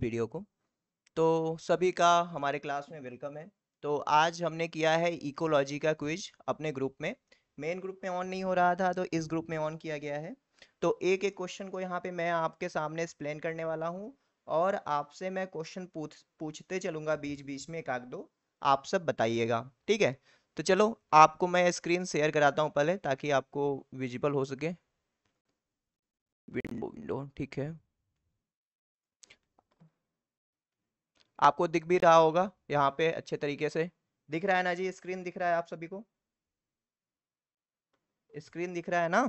video को तो सभी का हमारे क्लास में वेलकम है तो आज हमने किया है इकोलॉजी का क्विज अपने ग्रुप में मेन ग्रुप में ऑन नहीं हो रहा था तो इस ग्रुप में ऑन किया गया है तो एक एक क्वेश्चन को यहाँ पे मैं आपके सामने एक्सप्लेन करने वाला हूँ और आपसे मैं क्वेश्चन पूछ पूछते चलूंगा बीच बीच में एक आध दो आप सब बताइएगा ठीक है तो चलो आपको मैं स्क्रीन शेयर कराता हूँ पहले ताकि आपको विजिबल हो सके विंडो विंडो ठीक है आपको दिख भी रहा होगा यहाँ पे अच्छे तरीके से दिख रहा है ना जी स्क्रीन दिख रहा है आप सभी को स्क्रीन दिख रहा है ना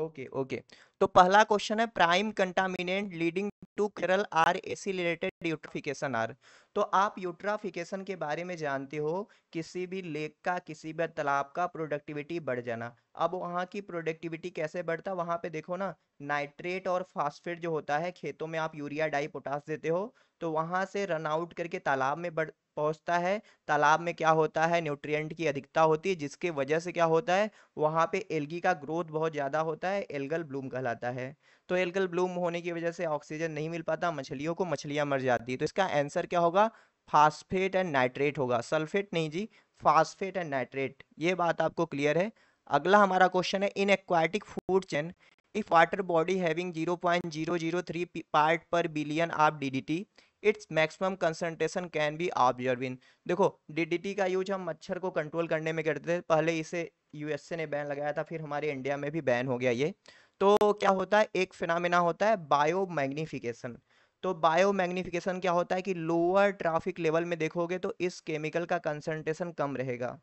ओके ओके तो पहला क्वेश्चन है prime contaminant leading to Kerala are AC related eutrophication are तो आप यूट्राफिकेशन के बारे में जानते हो किसी भी लेक का किसी भी तालाब का प्रोडक्टिविटी बढ़ जाना अब वहाँ की प्रोडक्टिविटी कैसे बढ़ता वहाँ पे देखो ना नाइट्रेट और फास्फेट जो होता है खेतों में आप यूरिया डाई पोटास देते हो तो वहाँ से रन आउट करके तालाब में बढ़ पहुंचता है तालाब में क्या होता है न्यूट्रिएंट की अधिकता होती है जिसके वजह से क्या होता है वहाँ पे एल्गी का ग्रोथ बहुत ज़्यादा होता है एल्गल ब्लूम कहलाता है तो एल्गल ब्लूम होने की वजह से ऑक्सीजन नहीं मिल पाता मछलियों को मछलियाँ मर जाती है तो इसका आंसर क्या होगा फास्फेट एंड नाइट्रेट होगा सल्फेट नहीं जी फास्फेट एंड नाइट्रेट ये बात आपको क्लियर है अगला हमारा क्वेश्चन है in aquatic food chain if water body having zero zero zero point three part per billion of DDT its maximum concentration can be observe in देखो डीडीटी का use हम मच्छर को कंट्रोल करने में करते थे पहले इसे यूएसए ने बैन लगाया था फिर हमारे इंडिया में भी बैन हो गया ये तो क्या होता है एक फिनामिना होता है बायो मैग्निफिकेशन तो बायो मैग्निफिकेशन क्या होता है कि लोअर ट्रैफिक लेवल में देखोगे तो इस केमिकल का कंसनट्रेशन कम रहेगा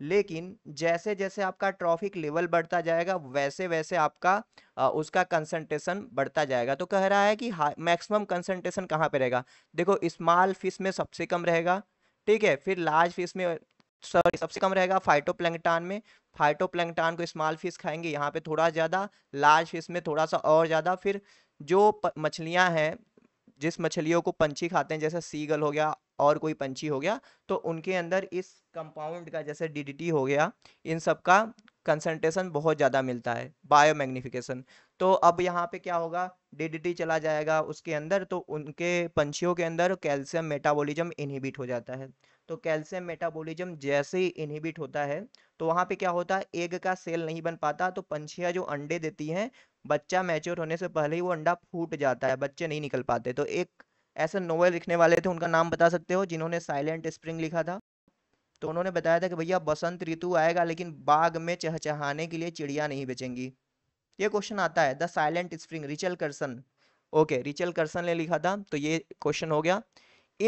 लेकिन जैसे जैसे आपका ट्रॉफिक लेवल बढ़ता जाएगा वैसे वैसे आपका आ, उसका कंसंट्रेशन बढ़ता जाएगा तो कह रहा है कि मैक्सिमम कंसंट्रेशन कहाँ पे रहेगा देखो स्मॉल फिश में सबसे कम रहेगा ठीक है फिर लार्ज फिश में सॉरी सबसे कम रहेगा फाइटो में फाइटो को स्मॉल फिश खाएंगे यहाँ पर थोड़ा ज़्यादा लार्ज फिश में थोड़ा सा और ज़्यादा फिर जो मछलियाँ हैं जिस मछलियों को पंछी खाते हैं जैसे सीगल हो गया और कोई पंछी हो गया तो उनके अंदर इस कंपाउंड का जैसे डीडीटी हो गया इन सब का कंसनट्रेशन बहुत ज़्यादा मिलता है बायो मैग्निफिकेशन तो अब यहाँ पे क्या होगा डीडीटी चला जाएगा उसके अंदर तो उनके पंछियों के अंदर कैल्शियम मेटाबॉलिज्म इनहिबिट हो जाता है तो कैल्शियम मेटाबॉलिज्म जैसे ही इनहिबिट होता है तो वहाँ पे क्या होता है एग का सेल नहीं बन पाता तो पंछियाँ जो अंडे देती हैं बच्चा मैच्योर होने से पहले ही वो अंडा फूट जाता है बच्चे नहीं निकल पाते तो एक ऐसे नोवेल लिखने वाले थे उनका नाम बता सकते हो जिन्होंने साइलेंट स्प्रिंग लिखा था तो उन्होंने बताया था कि भैया बसंत ऋतु आएगा लेकिन बाग में चहचहाने के लिए चिड़िया नहीं बेचेंगी ये क्वेश्चन आता है the silent spring Rachel Carson okay Rachel Carson ने लिखा था तो ये क्वेश्चन हो गया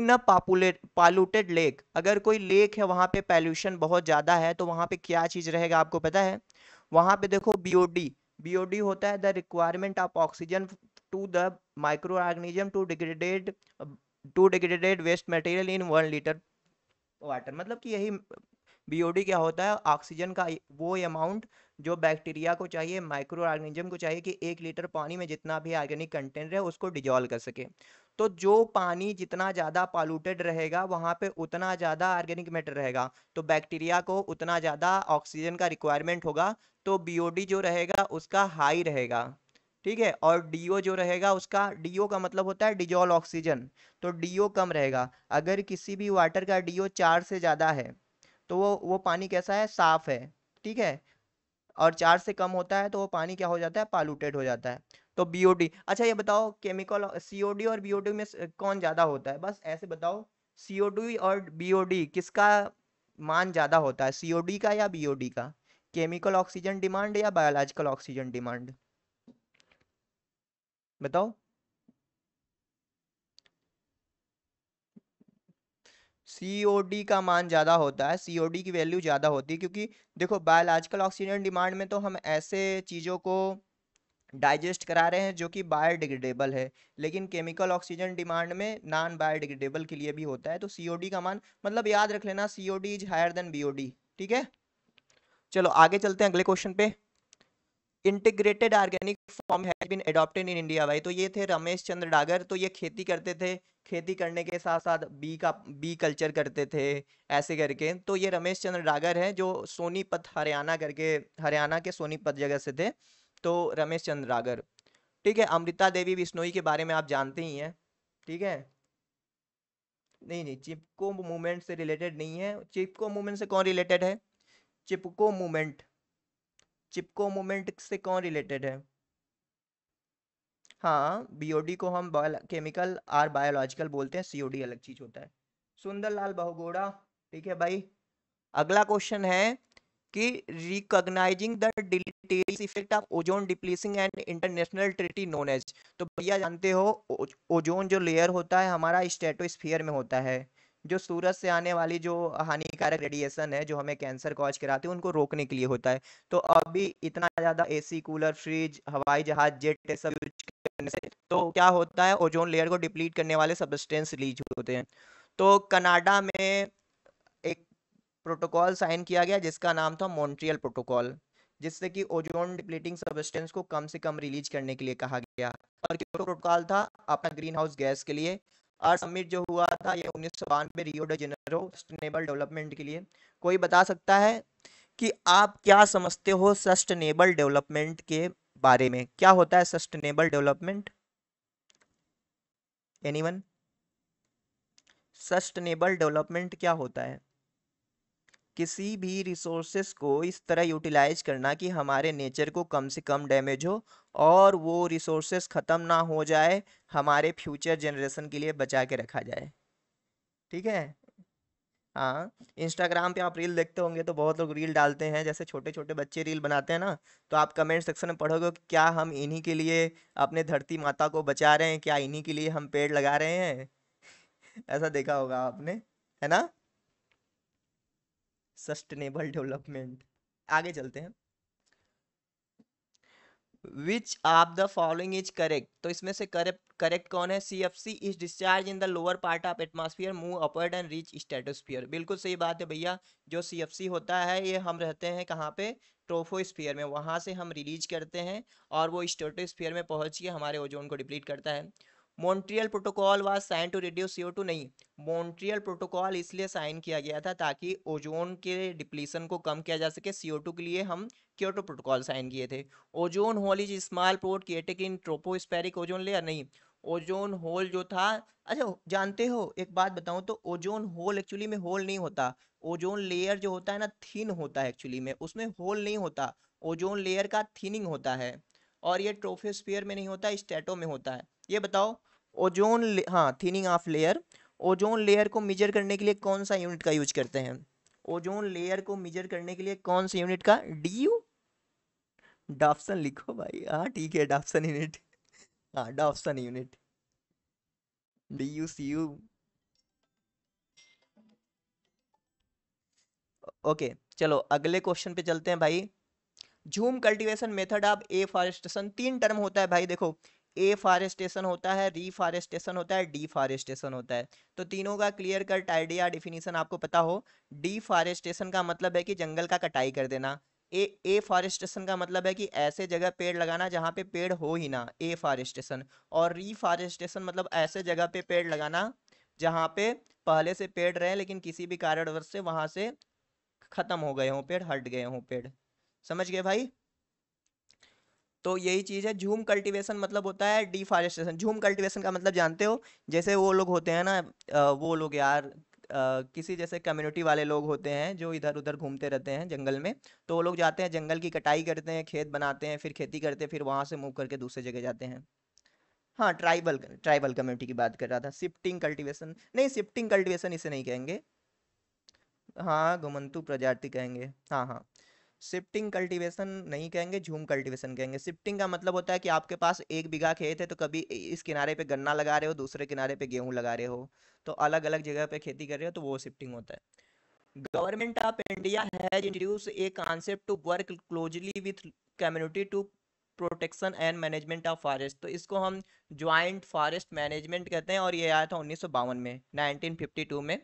इन अ पॉपुलेट पालूटेड लेक अगर कोई लेक है वहाँ पे पॉल्यूशन बहुत ज़्यादा है तो वहाँ पे क्या चीज़ रहेगा आपको पता है वहाँ पे देखो बीओडी बीओडी होता है the requirement of oxygen to the microorganism to degrade to degraded waste material in one litre water मतलब कि यही बीओडी क्या होता है ऑक्सीजन का वो अमाउंट जो बैक्टीरिया को चाहिए माइक्रो ऑर्गेनिज्म को चाहिए कि एक लीटर पानी में जितना भी ऑर्गेनिक कंटेंट है उसको डिजॉल्व कर सके तो जो पानी जितना ज़्यादा पॉल्यूटेड रहेगा वहाँ पे उतना ज़्यादा ऑर्गेनिक मैटर रहेगा तो बैक्टीरिया को उतना ज़्यादा ऑक्सीजन का रिक्वायरमेंट होगा तो बीओडी जो रहेगा उसका हाई रहेगा ठीक है और डीओ जो रहेगा उसका डीओ का मतलब होता है डिजोल ऑक्सीजन तो डीओ कम रहेगा अगर किसी भी वाटर का डीओ चार से ज़्यादा है तो वो वो पानी कैसा है साफ है ठीक है और चार से कम होता है तो वो पानी क्या हो जाता है पॉल्यूटेड हो जाता है तो बी अच्छा ये बताओ केमिकल सी और बी में कौन ज़्यादा होता है बस ऐसे बताओ सी और बी किसका मान ज़्यादा होता है सी का या बी का केमिकल ऑक्सीजन डिमांड या बायोलॉजिकल ऑक्सीजन डिमांड बताओ COD का मान ज़्यादा होता है COD की वैल्यू ज़्यादा होती है क्योंकि देखो बायोलॉजिकल ऑक्सीजन डिमांड में तो हम ऐसे चीज़ों को डाइजेस्ट करा रहे हैं जो कि बायोडिग्रेडेबल है लेकिन केमिकल ऑक्सीजन डिमांड में नॉन बायोडिग्रेडेबल के लिए भी होता है तो COD का मान मतलब याद रख लेना COD is higher than BOD ठीक है चलो आगे चलते हैं अगले क्वेश्चन पे integrated organic farm has been adopted in India भाई तो ये थे रमेश चंद्र डागर तो ये खेती करते थे खेती करने के साथ साथ बी का बी कल्चर करते थे ऐसे करके तो ये रमेश चंद्र डागर हैं जो सोनीपत हरियाणा करके हरियाणा के सोनीपत जगह से थे तो रमेश चंद्र डागर ठीक है अमृता देवी बिश्नोई के बारे में आप जानते ही हैं ठीक है नहीं नहीं चिपको मूवमेंट से रिलेटेड नहीं है चिपको मूवमेंट से कौन रिलेटेड है चिपको मूवमेंट चिपको मोमेंट से कौन रिलेटेड है हाँ बीओडी को हम केमिकल आर बायोलॉजिकल बोलते हैं सीओडी अलग चीज होता है सुंदर लाल बहुगोड़ा ठीक है भाई अगला क्वेश्चन है कि recognising the deleterious effect of ozone depleting and international treaty known as तो भैया जानते हो ओजोन जो लेयर होता है हमारा स्टेटोस्फीयर में होता है जो सूरज से आने वाली जो हानिकारक रेडिएशन है जो हमें कैंसर कॉज कराते हैं उनको रोकने के लिए होता है तो अभी इतना ज़्यादा एसी कूलर फ्रिज हवाई जहाज जेट सब यूज करने से तो क्या होता है ओजोन लेयर को डिप्लीट करने वाले सबस्टेंस रिलीज होते हैं तो कनाडा में एक प्रोटोकॉल साइन किया गया जिसका नाम था मॉन्ट्रियल प्रोटोकॉल जिससे कि ओजोन डिप्लीटिंग सबस्टेंस को कम से कम रिलीज करने के लिए कहा गया और क्योटो प्रोटोकॉल था अपना ग्रीन हाउस गैस के लिए और समिट जो हुआ था ये उन्नीस सौ बानवे Rio de Janeiro sustainable development के लिए कोई बता सकता है कि आप क्या समझते हो सस्टेनेबल डेवलपमेंट के बारे में क्या होता है sustainable development anyone sustainable development क्या होता है किसी भी रिसोर्सेस को इस तरह यूटिलाइज करना कि हमारे नेचर को कम से कम डैमेज हो और वो रिसोर्सेस ख़त्म ना हो जाए हमारे फ्यूचर जनरेशन के लिए बचा के रखा जाए ठीक है हाँ इंस्टाग्राम पे आप रील देखते होंगे तो बहुत लोग रील डालते हैं जैसे छोटे छोटे बच्चे रील बनाते हैं ना तो आप कमेंट सेक्शन में पढ़ोगे कि क्या हम इन्हीं के लिए अपने धरती माता को बचा रहे हैं क्या इन्हीं के लिए हम पेड़ लगा रहे हैं ऐसा देखा होगा आपने है ना सस्टेनेबल डेवलपमेंट आगे चलते हैं which of the following is correct तो इसमें से करेक्ट करेक्ट कौन है C F C is discharge in the lower part of atmosphere move upward and reach stratosphere बिल्कुल सही बात है भैया जो सी एफ सी होता है ये हम रहते हैं कहाँ पे ट्रोफोस्फियर में वहाँ से हम रिलीज करते हैं और वो स्टेटोस्फियर में पहुँच के हमारे ओजोन को डिप्लीट करता है Montreal protocol was sign to reduce CO नहीं मॉन्ट्रियल प्रोटोकॉल इसलिए साइन किया गया था ताकि ओजोन के डिप्लीसन को कम किया जा सके सीओ के लिए हम क्योटो प्रोटोकॉल साइन किए थे ozone hole is small port किएटिक इन ट्रोपोस्पेरिक ओजोन लेयर नहीं ओजोन होल जो था अच्छा जानते हो एक बात बताऊं तो ओजोन होल एक्चुअली में होल नहीं होता ओजोन लेयर जो होता है ना थिन होता है एक्चुअली में उसमें होल नहीं होता ओजोन लेयर का थिनिंग होता है और ये ट्रोफेस्फियर में नहीं होता स्टेटो में होता है ये बताओ ओजोन हाँ thinning of layer ozone layer को मेजर करने के लिए कौन सा यूनिट का यूज करते हैं ओजोन लेयर को मेजर करने के लिए कौन सा यूनिट का डी यू डॉप्सन लिखो भाई हाँ ठीक है डॉप्सन यूनिट हाँ Dobson unit D U C U okay चलो अगले क्वेश्चन पे चलते हैं भाई jhum cultivation method of afforestation तीन टर्म होता है भाई देखो एफॉरेस्टेशन होता है रीफॉरेस्टेशन होता है डीफॉरेस्टेशन होता है तो तीनों का क्लियर कट आइडिया डिफिनीशन आपको पता हो डीफॉरेस्टेशन का मतलब है कि जंगल का कटाई कर देना ए ए फॉरेस्टेशन का मतलब है कि ऐसे जगह पेड़ लगाना जहाँ पे पेड़ हो ही ना ए फॉरेस्टेशन और रीफॉरेस्टेशन मतलब ऐसे जगह पे पेड़ लगाना जहाँ पे पहले से पेड़ रहे लेकिन किसी भी कारणवश से वहाँ से ख़त्म हो गए हों पेड़ हट गए हों पेड़ समझ गए भाई तो यही चीज़ है झूम कल्टीवेशन मतलब होता है डिफॉरेस्टेशन झूम कल्टीवेशन का मतलब जानते हो जैसे वो लोग होते हैं ना वो लोग यार किसी जैसे कम्युनिटी वाले लोग होते हैं जो इधर उधर घूमते रहते हैं जंगल में तो वो लोग जाते हैं जंगल की कटाई करते हैं खेत बनाते हैं फिर खेती करते हैं फिर वहाँ से मूव करके दूसरे जगह जाते हैं हाँ ट्राइबल ट्राइबल कम्युनिटी की बात कर रहा था शिफ्टिंग कल्टीवेशन नहीं शिफ्टिंग कल्टीवेशन इसे नहीं कहेंगे हाँ घुमंतु प्रजाति कहेंगे हाँ हाँ शिफ्टिंग कल्टीवेशन नहीं कहेंगे झूम कल्टीवेशन कहेंगे शिफ्टिंग का मतलब होता है कि आपके पास एक बीघा खेत है तो कभी इस किनारे पे गन्ना लगा रहे हो दूसरे किनारे पे गेहूं लगा रहे हो तो अलग अलग जगह पे खेती कर रहे हो तो वो शिफ्टिंग होता है government of India has introduce a concept to work closely with community to protection and management of forest तो इसको हम ज्वाइंट फॉरेस्ट मैनेजमेंट कहते हैं और ये आया था उन्नीस में टू में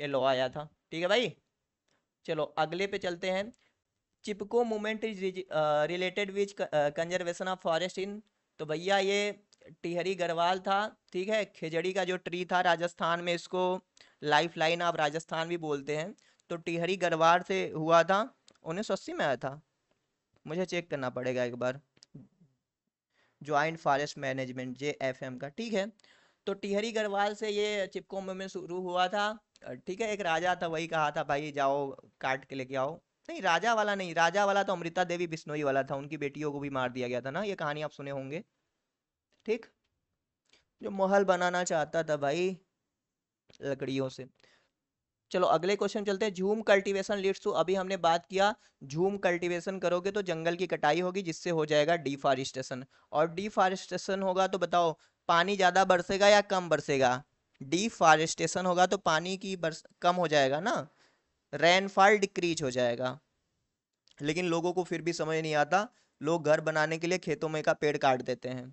ये लॉ आया था ठीक है भाई चलो अगले पे चलते हैं Chipko movement is related which conservation of forest in तो भैया ये टिहरी गढ़वाल था ठीक है खेजड़ी का जो ट्री था राजस्थान में इसको लाइफ लाइन ऑफ राजस्थान भी बोलते हैं तो टिहरी गढ़वाल से हुआ था उन्नीस सौ अस्सी में आया था मुझे चेक करना पड़ेगा एक बार joint forest management J F M का ठीक है तो टिहरी गढ़वाल से ये चिपको मोमेंट शुरू हुआ था ठीक है एक राजा था वही कहा था भाई जाओ काट के लेके आओ नहीं राजा वाला नहीं राजा वाला तो अमृता देवी बिश्नोई वाला था उनकी बेटियों को भी मार दिया गया था ना ये कहानी आप सुने होंगे ठीक जो महल बनाना चाहता था भाई लकड़ियों से चलो अगले क्वेश्चन चलते हैं झूम कल्टीवेशन लीड्स टू अभी हमने बात किया झूम कल्टीवेशन करोगे तो जंगल की कटाई होगी जिससे हो जाएगा डिफॉरेस्टेशन और डिफॉरेस्टेशन होगा तो बताओ पानी ज़्यादा बरसेगा या कम बरसेगा डिफॉरेस्टेशन होगा तो पानी की बरस कम हो जाएगा ना रेनफॉल डिक्रीज हो जाएगा लेकिन लोगों को फिर भी समझ नहीं आता लोग घर बनाने के लिए खेतों में का पेड़ काट देते हैं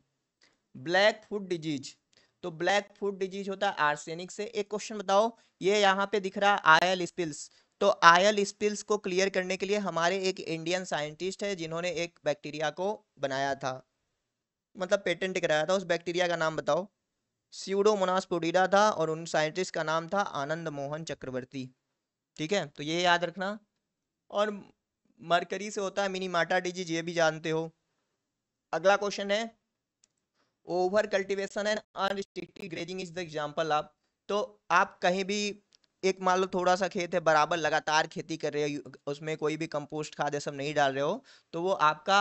ब्लैक फूड डिजीज तो ब्लैक फूड डिजीज होता है आर्सेनिक से एक क्वेश्चन बताओ ये यहाँ पे दिख रहा है आयल स्पिल्स तो आयल स्पिल्स को क्लियर करने के लिए हमारे एक इंडियन साइंटिस्ट है जिन्होंने एक बैक्टीरिया को बनाया था मतलब पेटेंट कराया था उस बैक्टीरिया का नाम बताओ स्यूडोमोनास पोडीडा था और उन साइंटिस्ट का नाम था आनंद मोहन चक्रवर्ती ठीक है तो ये याद रखना और मरकरी से होता है मिनी माटा डिजीज ये भी जानते हो अगला क्वेश्चन है over cultivation and unrestricted grazing is the example आप तो आप कहीं भी एक मान लो थोड़ा सा खेत है बराबर लगातार खेती कर रहे हो उसमें कोई भी कंपोस्ट खाद ये सब नहीं डाल रहे हो तो वो आपका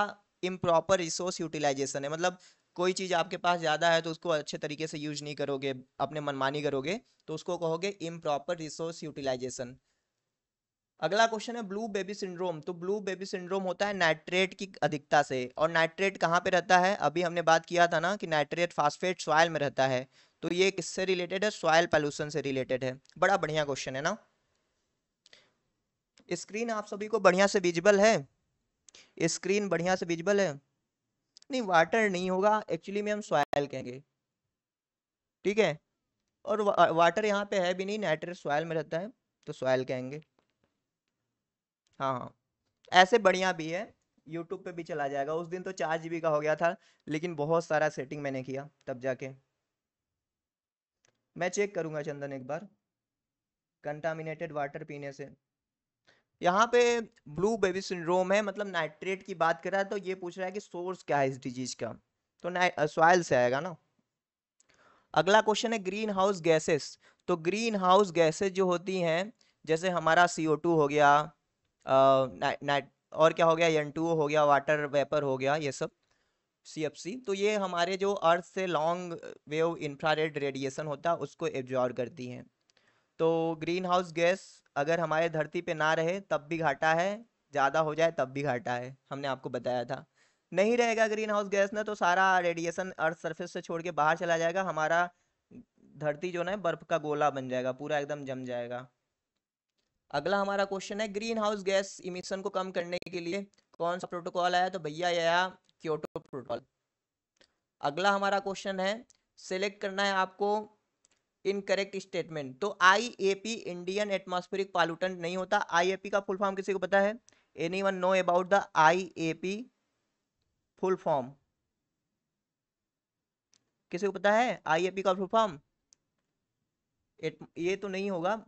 इम्प्रॉपर रिसोर्स यूटिलाइजेशन है मतलब कोई चीज़ आपके पास ज़्यादा है तो उसको अच्छे तरीके से यूज नहीं करोगे अपने मनमानी करोगे तो उसको कहोगे इम्प्रॉपर रिसोर्स यूटिलाइजेशन अगला क्वेश्चन है ब्लू बेबी सिंड्रोम तो ब्लू बेबी सिंड्रोम होता है नाइट्रेट की अधिकता से और नाइट्रेट कहाँ पे रहता है अभी हमने बात किया था ना कि नाइट्रेट फास्फेट सॉयल में रहता है तो ये किससे रिलेटेड है सॉयल पॉल्यूशन से रिलेटेड है बड़ा बढ़िया क्वेश्चन है ना स्क्रीन आप सभी को बढ़िया से विजिबल है स्क्रीन बढ़िया से विजिबल है नहीं वाटर नहीं होगा एक्चुअली में हम सॉयल कहेंगे ठीक है और वाटर यहाँ पे है भी नहीं नाइट्रेट सॉयल में रहता है तो सॉयल कहेंगे हाँ हाँ ऐसे बढ़िया भी है यूट्यूब पे भी चला जाएगा उस दिन तो चार जी का हो गया था लेकिन बहुत सारा सेटिंग मैंने किया तब जाके मैं चेक करूंगा चंदन एक बार कंटामिनेटेड वाटर पीने से यहाँ पे ब्लू बेबी सिंड्रोम है मतलब नाइट्रेट की बात कर रहा है तो ये पूछ रहा है कि सोर्स क्या है इस डिजीज का तो सॉइल से आएगा ना अगला क्वेश्चन है ग्रीन हाउस गैसेस तो ग्रीन हाउस गैसेज जो होती हैं जैसे हमारा सी हो गया नाइट और क्या हो गया एन टू हो गया वाटर वेपर हो गया ये सब सी एफ सी तो ये हमारे जो अर्थ से लॉन्ग वेव इंफ्रारेड रेडिएशन होता है उसको एब्जॉर्व करती हैं तो ग्रीन हाउस गैस अगर हमारे धरती पे ना रहे तब भी घाटा है ज़्यादा हो जाए तब भी घाटा है हमने आपको बताया था नहीं रहेगा ग्रीन हाउस गैस ना तो सारा रेडिएशन अर्थ सरफेस से छोड़ के बाहर चला जाएगा हमारा धरती जो ना बर्फ का गोला बन जाएगा पूरा एकदम जम जाएगा अगला हमारा क्वेश्चन है ग्रीन हाउस गैस इमिशन को कम करने के लिए कौन सा प्रोटोकॉल आया तो भैया आया क्योटो प्रोटोकॉल अगला हमारा क्वेश्चन है सेलेक्ट करना है आपको इनकरेक्ट स्टेटमेंट तो आईएपी इंडियन एटमॉस्फेरिक पॉल्यूटेंट नहीं होता आईएपी का फुल फॉर्म किसी को पता है anyone know about the IAP full form किसी को पता है आईएपी का फुल फॉर्म ये तो नहीं होगा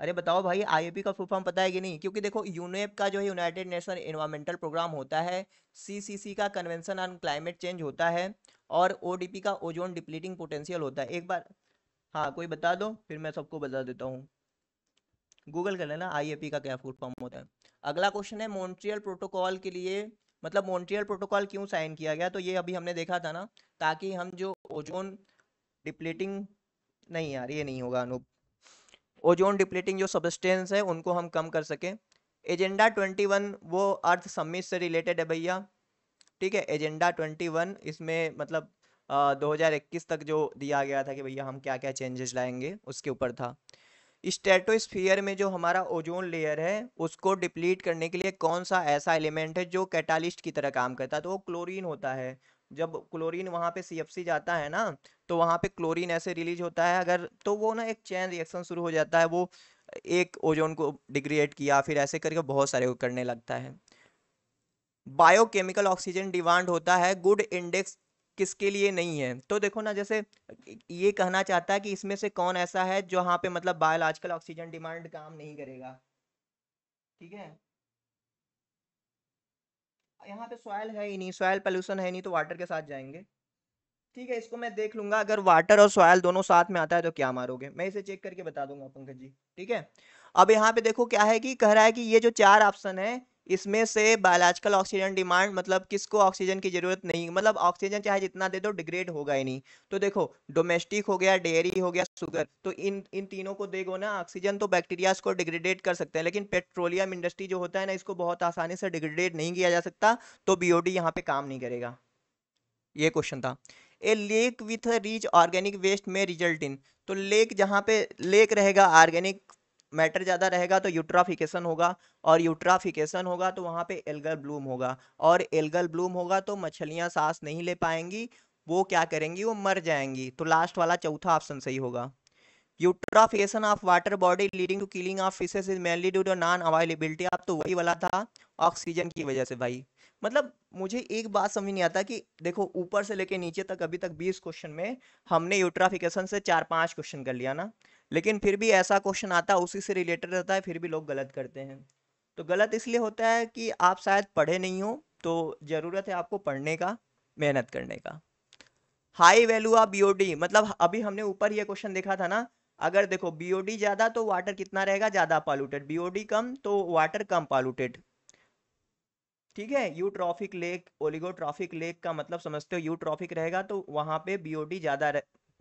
अरे बताओ भाई आई का फुल फॉर्म पता है कि नहीं क्योंकि देखो यूनेप का जो है यूनाइटेड नेशन इन्वायरमेंटल प्रोग्राम होता है सीसीसी का कन्वेंशन ऑन क्लाइमेट चेंज होता है और ओडीपी का ओजोन डिप्लीटिंग पोटेंशियल होता है एक बार हाँ कोई बता दो फिर मैं सबको बता देता हूँ गूगल कर लेना आई का क्या फुल फॉर्म होता है अगला क्वेश्चन है मॉन्ट्रियल प्रोटोकॉल के लिए मतलब मॉन्ट्रियल प्रोटोकॉल क्यों साइन किया गया तो ये अभी हमने देखा था ना ताकि हम जो ओजोन डिप्लेटिंग नहीं यार ये नहीं होगा अनूप ओजोन डिप्लेटिंग जो सबस्टेंस है उनको हम कम कर सकें एजेंडा 21 वो अर्थ समिट से रिलेटेड है भैया ठीक है एजेंडा 21 इसमें मतलब आ, 2021 तक जो दिया गया था कि भैया हम क्या क्या चेंजेस लाएंगे उसके ऊपर था स्टेटोस्फीयर में जो हमारा ओजोन लेयर है उसको डिप्लीट करने के लिए कौन सा ऐसा एलिमेंट है जो कैटालिस्ट की तरह काम करता है तो वो क्लोरीन होता है जब क्लोरीन वहाँ पे सी जाता है ना तो वहाँ पे क्लोरीन ऐसे रिलीज होता है अगर तो वो ना एक चैन रिएक्शन शुरू हो जाता है वो एक ओजोन को डिग्रेड किया फिर ऐसे करके बहुत सारे को करने लगता है बायोकेमिकल ऑक्सीजन डिमांड होता है गुड इंडेक्स किसके लिए नहीं है तो देखो ना जैसे ये कहना चाहता है कि इसमें से कौन ऐसा है जो यहाँ पे मतलब बायोलॉजिकल ऑक्सीजन डिमांड काम नहीं करेगा ठीक है यहाँ पे सॉयल है ही नहीं सॉयल पॉल्यूशन है नहीं तो वाटर के साथ जाएंगे ठीक है इसको मैं देख लूंगा अगर वाटर और सॉयल दोनों साथ में आता है तो क्या मारोगे मैं इसे चेक करके बता दूंगा पंकज जी ठीक है अब यहाँ पे देखो क्या है कि कह रहा है कि ये जो चार ऑप्शन है इसमें से बायोलॉजिकल ऑक्सीजन डिमांड मतलब किसको ऑक्सीजन की ज़रूरत नहीं मतलब ऑक्सीजन चाहे जितना दे दो डिग्रेड होगा ही नहीं तो देखो डोमेस्टिक हो गया डेयरी हो गया शुगर तो इन इन तीनों को देखो ना ऑक्सीजन तो बैक्टीरियाज को डिग्रेडेट कर सकते हैं लेकिन पेट्रोलियम इंडस्ट्री जो होता है ना इसको बहुत आसानी से डिग्रेडेट नहीं किया जा सकता तो डी यहाँ पे काम नहीं करेगा ये क्वेश्चन था a lake with rich organic waste में रिजल्ट इन तो लेक जहाँ पे लेक रहेगा ऑर्गेनिक मैटर ज़्यादा रहेगा तो यूट्राफिकेशन होगा और यूट्राफिकेशन होगा तो वहाँ पे एल्गल ब्लूम होगा और एल्गल ब्लूम होगा तो मछलियाँ सांस नहीं ले पाएंगी वो क्या करेंगी वो मर जाएंगी तो लास्ट वाला चौथा ऑप्शन सही होगा eutrophication of water body leading to killing of fishes is mainly due to non availability आप तो वही वाला था ऑक्सीजन की वजह से भाई मतलब मुझे एक बात समझ नहीं आता कि देखो ऊपर से लेके नीचे तक अभी तक 20 क्वेश्चन में हमने यूट्राफिकेशन से चार पांच क्वेश्चन कर लिया ना लेकिन फिर भी ऐसा क्वेश्चन आता है उसी से रिलेटेड रहता है फिर भी लोग गलत करते हैं तो गलत इसलिए होता है कि आप शायद पढ़े नहीं हो तो ज़रूरत है आपको पढ़ने का मेहनत करने का हाई वैल्यू ऑफ बीओडी मतलब अभी हमने ऊपर ये क्वेश्चन देखा था ना अगर देखो बीओडी ज़्यादा तो वाटर कितना रहेगा ज़्यादा पॉल्यूटेड बीओडी कम तो वाटर कम पॉल्यूटेड ठीक है eutrophic lake trophic lake का मतलब समझते हो यू ट्रॉफिक रहेगा तो वहां पे बीओडी ज़्यादा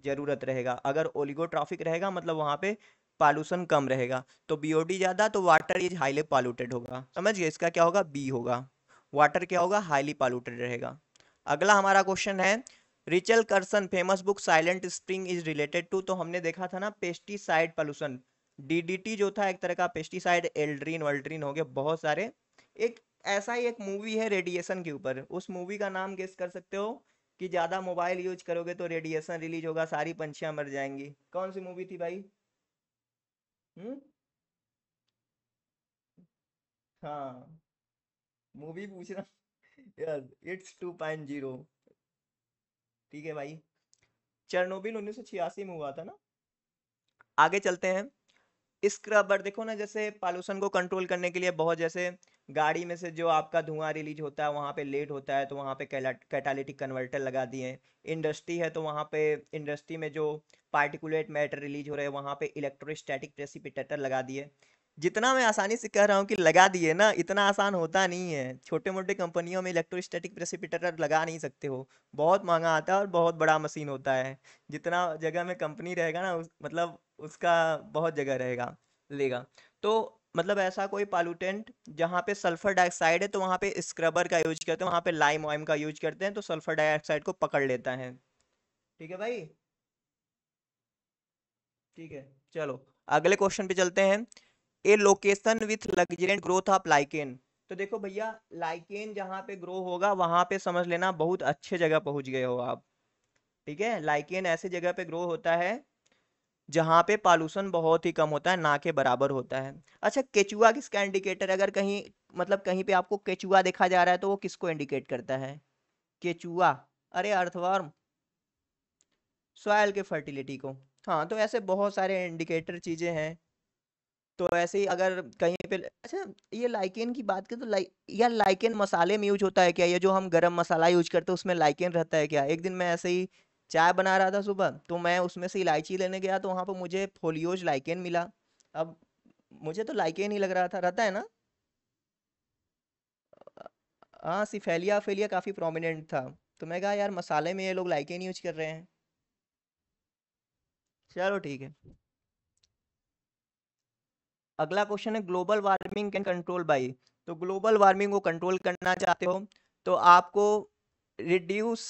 ज़रूरत रहेगा अगर ओलिगोट्रॉफिक रहेगा मतलब वहाँ पे पॉल्यूशन कम रहेगा तो बीओडी ज़्यादा तो वाटर इज हाईली पॉल्यूटेड होगा समझिए इसका क्या होगा बी होगा वाटर क्या होगा हाईली पॉल्यूटेड रहेगा अगला हमारा क्वेश्चन है Rachel Carson famous book silent spring is related to तो हमने देखा था ना पेस्टिसाइड पॉल्यूशन डीडीटी जो था एक तरह का पेस्टिसाइड एल्ड्रीन वल्ड्रीन हो गया बहुत सारे एक ऐसा ही एक मूवी है रेडिएशन के ऊपर उस मूवी का नाम गेस कर सकते हो कि ज़्यादा मोबाइल यूज करोगे तो रेडिएशन रिलीज होगा सारी पंछियां मर जाएंगी कौन सी मूवी थी भाई हम्म हाँ मूवी रहा yes it's two point zero ठीक है भाई चरनोबिल उन्नीस सौ छियासी में हुआ था ना आगे चलते हैं स्क्रबर देखो ना जैसे पॉल्यूशन को कंट्रोल करने के लिए बहुत जैसे गाड़ी में से जो आपका धुआं रिलीज होता है वहाँ पे लेट होता है तो वहाँ पे कैटालिटिक कन्वर्टर लगा दिए हैं इंडस्ट्री है तो वहाँ पे इंडस्ट्री में जो पार्टिकुलेट मैटर रिलीज हो रहे हैं वहाँ पे इलेक्ट्रोस्टैटिक प्रेसिपिटेटर लगा दिए जितना मैं आसानी से कह रहा हूँ कि लगा दिए ना इतना आसान होता नहीं है छोटे मोटे कंपनियों में इलेक्ट्रोस्टैटिक प्रेसिपिटेटर लगा नहीं सकते हो बहुत महंगा आता है और बहुत बड़ा मशीन होता है जितना जगह में कंपनी रहेगा ना उस, मतलब उसका बहुत जगह रहेगा लेगा तो मतलब ऐसा कोई पॉल्यूटेंट जहाँ पे सल्फर डाइऑक्साइड है तो वहाँ पे स्क्रबर का यूज करते हैं वहाँ पे लाइम वाइम का यूज करते हैं तो सल्फर डाइऑक्साइड को पकड़ लेता है ठीक है भाई ठीक है चलो अगले क्वेश्चन पे चलते हैं a location with luxuriant growth of lichen तो देखो भैया लाइकेन जहाँ पे ग्रो होगा वहाँ पे समझ लेना बहुत अच्छे जगह पहुँच गए हो आप ठीक है लाइकेन ऐसे जगह पे ग्रो होता है जहाँ पे पॉल्यूशन बहुत ही कम होता है ना के बराबर होता है अच्छा केचुआ किसका इंडिकेटर अगर कहीं मतलब कहीं पे आपको केचुआ देखा जा रहा है तो वो किसको इंडिकेट करता है केचुआ अरे अर्थवर्म सॉयल के फर्टिलिटी को हाँ तो ऐसे बहुत सारे इंडिकेटर चीज़ें हैं तो ऐसे ही अगर कहीं पे अच्छा ये लाइकेन की बात करें तो लाइ या लाइकेन मसाले में यूज होता है क्या ये जो हम गरम मसाला यूज करते हैं उसमें लाइकेन रहता है क्या एक दिन मैं ऐसे ही चाय बना रहा था सुबह तो मैं उसमें से इलायची लेने गया तो वहाँ पर मुझे फोलियोज लाइकेन मिला अब मुझे तो लाइकेन ही लग रहा था रहता है ना हाँ सिफेलिया फेलिया काफ़ी प्रोमिनेंट था तो मैं कहा यार मसाले में ये लोग लाइकेन यूज कर रहे हैं चलो ठीक है अगला क्वेश्चन है global warming can control by तो ग्लोबल वार्मिंग को कंट्रोल करना चाहते हो तो आपको रिड्यूस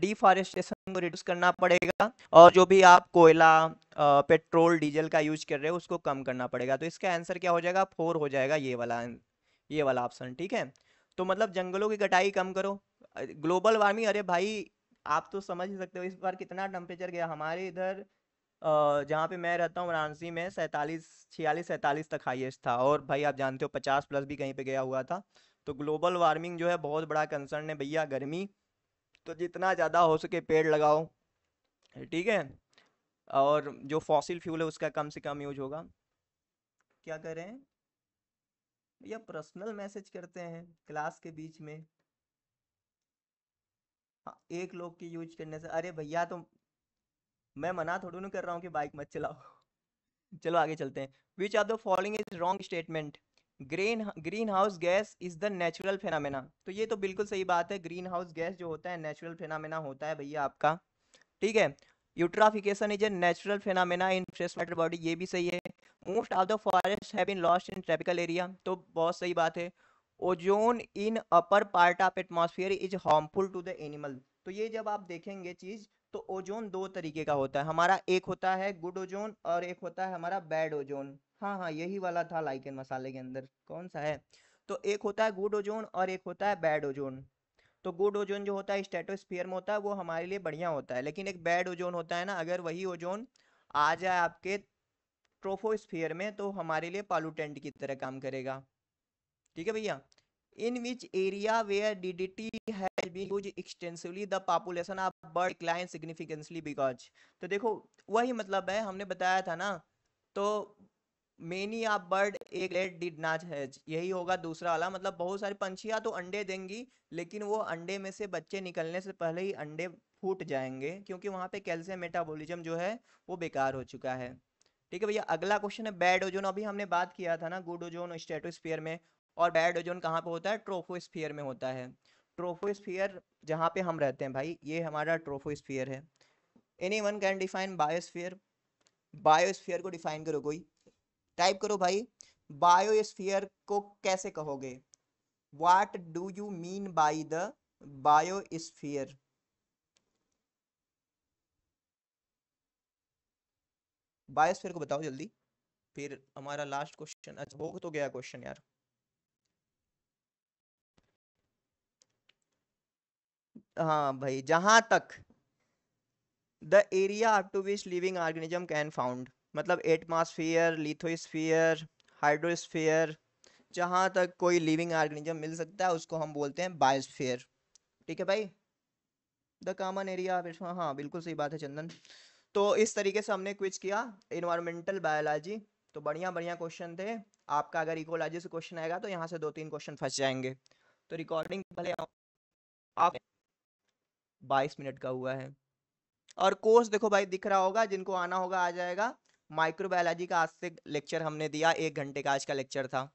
डिफॉरेस्टेशन को रिड्यूस करना पड़ेगा और जो भी आप कोयला पेट्रोल डीजल का यूज कर रहे हो उसको कम करना पड़ेगा तो इसका आंसर क्या हो जाएगा फोर हो जाएगा ये वाला ये वाला ऑप्शन ठीक है तो मतलब जंगलों की कटाई कम करो ग्लोबल वार्मिंग अरे भाई आप तो समझ ही सकते हो इस बार कितना टेम्परेचर गया हमारे इधर जहाँ पे मैं रहता हूँ वाराणसी में सैंतालीस छियालीस सैंतालीस तक हाइएस्ट था और भाई आप जानते हो पचास प्लस भी कहीं पे गया हुआ था तो ग्लोबल वार्मिंग जो है बहुत बड़ा कंसर्न है भैया गर्मी तो जितना ज़्यादा हो सके पेड़ लगाओ ठीक है और जो फॉसिल फ्यूल है उसका कम से कम यूज होगा क्या करें भैया पर्सनल मैसेज करते हैं क्लास के बीच में हाँ, एक लोग की यूज करने से अरे भैया तो मैं मना थोड़ी ना कर रहा हूँ कि बाइक मत चलाओ चलो आगे चलते हैं which are the following is wrong statement green green house gas is the natural phenomena तो ये तो बिल्कुल सही बात है ग्रीन हाउस गैस जो होता है नेचुरल फेनामिना होता है भैया आपका ठीक है eutrophication is a natural phenomena in fresh water body ये भी सही है most of the forest have been lost in tropical area तो बहुत सही बात है ozone in upper part of atmosphere is harmful to the animal तो ये जब आप देखेंगे चीज़ तो ओजोन दो तरीके का होता है हमारा एक होता है गुड ओजोन और एक होता है हमारा बैड ओजोन हाँ हाँ यही वाला था लाइकन मसाले के अंदर कौन सा है तो एक होता है गुड ओजोन और एक होता है बैड ओजोन तो गुड ओजोन जो होता है स्टेटोस्फियर में होता है वो हमारे लिए बढ़िया होता है लेकिन एक बैड ओजोन होता है ना अगर वही ओजोन आ जाए आपके ट्रोफोस्फियर में तो हमारे लिए पॉलूटेंट की तरह काम करेगा ठीक है भैया in which area where DDT has been use extensively the population of bird decline significantly because तो देखो वही मतलब है हमने बताया था ना तो मेनी आप बर्ड एक लेट डिड नॉट हैज यही होगा दूसरा वाला मतलब बहुत सारी पंछियाँ तो अंडे देंगी लेकिन वो अंडे में से बच्चे निकलने से पहले ही अंडे फूट जाएंगे क्योंकि वहाँ पे कैल्शियम मेटाबॉलिज्म जो है वो बेकार हो चुका है ठीक है भैया अगला क्वेश्चन है बैड ओजोन अभी हमने बात किया था ना गुड ओजोन स्टेटोस्फियर में और बैड ओजोन कहाँ पे होता है ट्रोफोस्फियर में होता है ट्रोफोस्फियर जहाँ पे हम रहते हैं भाई ये हमारा ट्रोफोस्फियर है anyone can define biosphere biosphere को डिफाइन करो कोई टाइप करो भाई बायोस्फीयर को कैसे कहोगे what do you mean by the biosphere biosphere को बताओ जल्दी फिर हमारा लास्ट क्वेश्चन अच्छा हो तो गया क्वेश्चन यार हाँ भाई जहां तक the area up to which living organism can found मतलब एटमोसफियर लिथोस्फियर हाइड्रोस्फियर जहाँ तक कोई लिविंग ऑर्गेनिज्म मिल सकता है उसको हम बोलते हैं बायोस्फीयर ठीक है भाई द कामन एरिया हाँ बिल्कुल सही बात है चंदन तो इस तरीके से हमने क्विज किया इन्वायरमेंटल बायोलॉजी तो बढ़िया बढ़िया क्वेश्चन थे आपका अगर इकोलॉजी से क्वेश्चन आएगा तो यहाँ से दो तीन क्वेश्चन फंस जाएंगे तो रिकॉर्डिंग भले आप बाईस मिनट का हुआ है और कोर्स देखो भाई दिख रहा होगा जिनको आना होगा आ जाएगा माइक्रोबायोलॉजी का आज से लेक्चर हमने दिया एक घंटे का आज का लेक्चर था